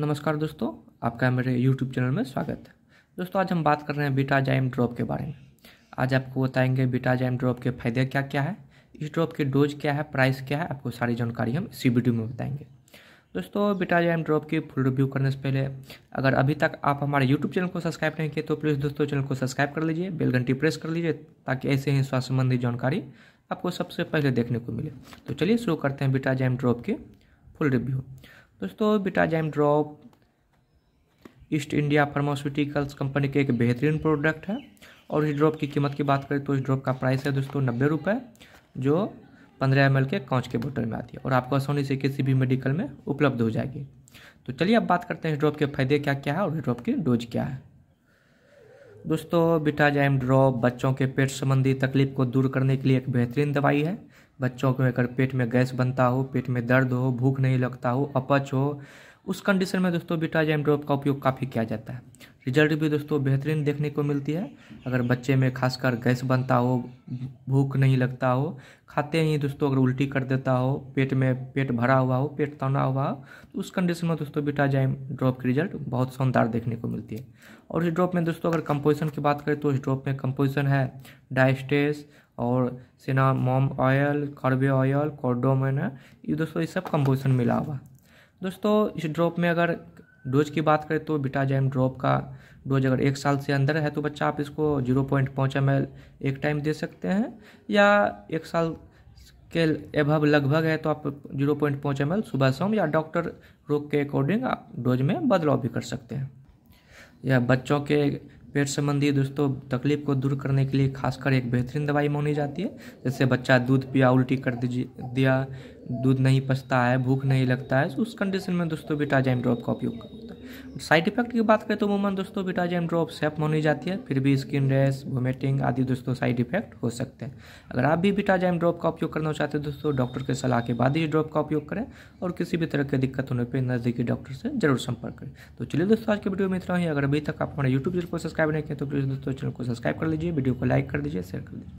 नमस्कार दोस्तों आपका मेरे यूट्यूब चैनल में स्वागत है दोस्तों आज हम बात कर रहे हैं बीटा जाइम ड्रॉप के बारे में आज आपको बताएंगे बीटा जाइम ड्रॉप के फायदे क्या क्या है इस ड्रॉप की डोज क्या है प्राइस क्या है आपको सारी जानकारी हम इसी वीडियो में बताएंगे दोस्तों बीटा जाइम ड्रॉप की फुल रिव्यू करने से पहले अगर अभी तक आप हमारे यूट्यूब चैनल को सब्सक्राइब नहीं किए तो प्लीज़ दोस्तों चैनल को सब्सक्राइब कर लीजिए बेल घंटी प्रेस कर लीजिए ताकि ऐसे ही स्वास्थ्य संबंधी जानकारी आपको सबसे पहले देखने को मिले तो चलिए शुरू करते हैं बीटा जाइम ड्रॉप के फुल रिव्यू दोस्तों बिटाजाइम drop East India pharmaceuticals company के एक बेहतरीन प्रोडक्ट है और इस ड्रॉप की कीमत की बात करें तो इस ड्रॉप का प्राइस है दोस्तों नब्बे रुपये जो पंद्रह एम के कांच के बोतल में आती है और आपको आसानी से किसी भी मेडिकल में उपलब्ध हो जाएगी तो चलिए अब बात करते हैं इस ड्रॉप के फायदे क्या क्या है और इस ड्रॉप की डोज क्या है दोस्तों बिटाजाइम ड्रॉप बच्चों के पेट संबंधी तकलीफ को दूर करने के लिए एक बेहतरीन दवाई है बच्चों को अगर पेट में गैस बनता हो पेट में दर्द हो भूख नहीं लगता हो अपच हो उस कंडीशन में दोस्तों बिटाजाइम ड्रॉप का उपयोग काफ़ी किया जाता है रिजल्ट भी दोस्तों बेहतरीन देखने को मिलती है अगर बच्चे में खासकर गैस बनता हो भूख नहीं लगता हो खाते ही दोस्तों अगर उल्टी कर देता हो पेट में पेट भरा हुआ हो पेट तना हुआ हो तो उस कंडीशन में दोस्तों बीटाजाइम ड्रॉप की रिजल्ट बहुत शानदार देखने को मिलती है और इस ड्रॉप में दोस्तों अगर कंपोजिशन की बात करें तो इस ड्रॉप में कंपोजिशन है डाइस्टेस और सिनामोम ऑयल कॉर्बे ऑयल कॉर्डोमेना ये दोस्तों ये सब कंपोजिशन मिला हुआ दोस्तों इस ड्रॉप में अगर डोज की बात करें तो बिटाजाइम ड्रॉप का डोज अगर एक साल से अंदर है तो बच्चा आप इसको जीरो पॉइंट पाँच एम एक टाइम दे सकते हैं या एक साल के एभव लगभग है तो आप जीरो पॉइंट पाँच एम सुबह शाम या डॉक्टर रोग के अकॉर्डिंग आप डोज में बदलाव भी कर सकते हैं या बच्चों के पेट संबंधी दोस्तों तकलीफ को दूर करने के लिए खासकर एक बेहतरीन दवाई मानी जाती है जैसे बच्चा दूध पिया उल्टी कर दीजिए दिया दूध नहीं पचता है भूख नहीं लगता है तो उस कंडीशन में दोस्तों बिटाजाइम ड्रॉप का उपयोग करता है साइड इफेक्ट की बात करें तो उमूमन दोस्तों विटाजेम ड्रॉप सेफ मानी जाती है फिर भी स्किन रैश वोमिटिंग आदि दोस्तों साइड इफेक्ट हो सकते हैं अगर आप भी विटाजाइम ड्रॉप का उपयोग करना चाहते हैं दोस्तों डॉक्टर के सलाह के बाद ही ड्रॉप का उपयोग करें और किसी भी तरह की दिक्कत होने पर नज़दीकी डॉक्टर से जरूर संपर्क करें तो चलिए दोस्तों आज के वीडियो में इतना ही अगर अभी तक आप हमारे यूट्यूब चैनल को सब्सक्राइब नहीं किया तो प्लीज़ दोस्तों चैनल को सब्सक्राइब कर लीजिए वीडियो को लाइक कर दीजिए शेयर कर दीजिए